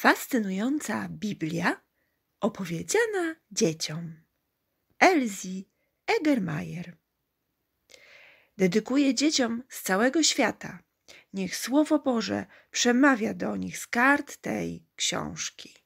Fascynująca Biblia opowiedziana dzieciom. Elsie Egermajer. Dedykuję dzieciom z całego świata. Niech Słowo Boże przemawia do nich z kart tej książki.